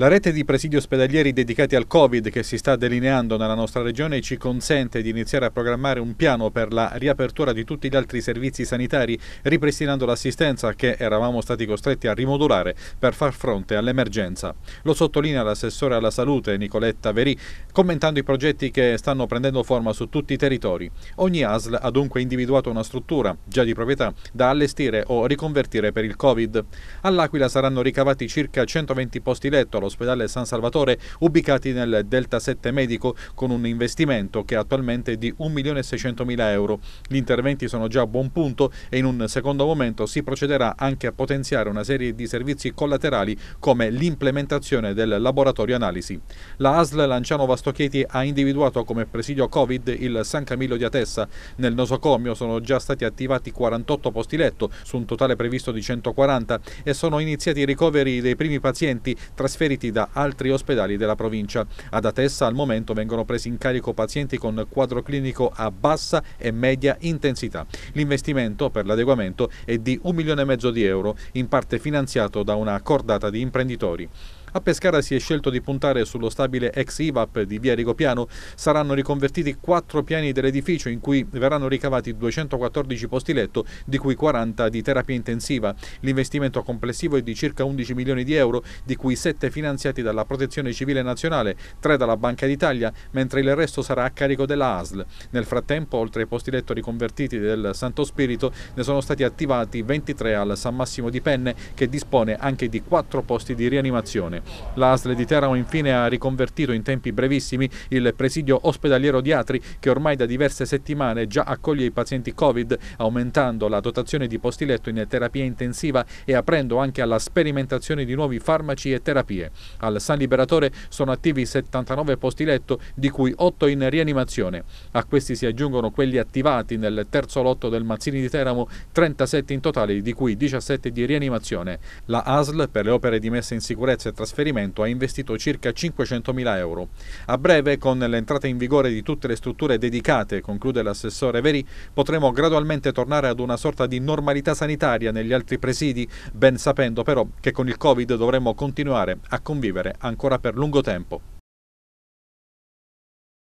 La rete di presidi ospedalieri dedicati al Covid che si sta delineando nella nostra regione ci consente di iniziare a programmare un piano per la riapertura di tutti gli altri servizi sanitari, ripristinando l'assistenza che eravamo stati costretti a rimodulare per far fronte all'emergenza. Lo sottolinea l'assessore alla salute Nicoletta Verì, commentando i progetti che stanno prendendo forma su tutti i territori. Ogni ASL ha dunque individuato una struttura, già di proprietà, da allestire o riconvertire per il Covid. All'Aquila saranno ricavati circa 120 posti letto all'ospedale San Salvatore ubicati nel Delta 7 Medico con un investimento che è attualmente è di 1.600.000 euro. Gli interventi sono già a buon punto e in un secondo momento si procederà anche a potenziare una serie di servizi collaterali come l'implementazione del laboratorio analisi. La ASL Lanciano Vastochieti ha individuato come presidio Covid il San Camillo di Atessa. Nel nosocomio sono già stati attivati 48 posti letto su un totale previsto di 140 e sono iniziati i ricoveri dei primi pazienti trasferiti trasferiti da altri ospedali della provincia. Ad Atessa al momento vengono presi in carico pazienti con quadro clinico a bassa e media intensità. L'investimento per l'adeguamento è di un milione e mezzo di euro, in parte finanziato da una cordata di imprenditori. A Pescara si è scelto di puntare sullo stabile ex IVAP di via Rigopiano. Saranno riconvertiti quattro piani dell'edificio in cui verranno ricavati 214 posti letto, di cui 40 di terapia intensiva. L'investimento complessivo è di circa 11 milioni di euro, di cui 7 finanziati dalla Protezione Civile Nazionale, 3 dalla Banca d'Italia, mentre il resto sarà a carico della ASL. Nel frattempo, oltre ai posti letto riconvertiti del Santo Spirito, ne sono stati attivati 23 al San Massimo di Penne, che dispone anche di 4 posti di rianimazione. Regione. L'ASL di Teramo infine ha riconvertito in tempi brevissimi il presidio ospedaliero di Atri che ormai da diverse settimane già accoglie i pazienti Covid, aumentando la dotazione di posti letto in terapia intensiva e aprendo anche alla sperimentazione di nuovi farmaci e terapie. Al San Liberatore sono attivi 79 posti letto, di cui 8 in rianimazione. A questi si aggiungono quelli attivati nel terzo lotto del Mazzini di Teramo, 37 in totale, di cui 17 di rianimazione. La ASL per le opere di messa in sicurezza e trasporto trasferimento ha investito circa 500.000 euro. A breve, con l'entrata in vigore di tutte le strutture dedicate, conclude l'assessore Veri, potremo gradualmente tornare ad una sorta di normalità sanitaria negli altri presidi, ben sapendo però che con il Covid dovremmo continuare a convivere ancora per lungo tempo.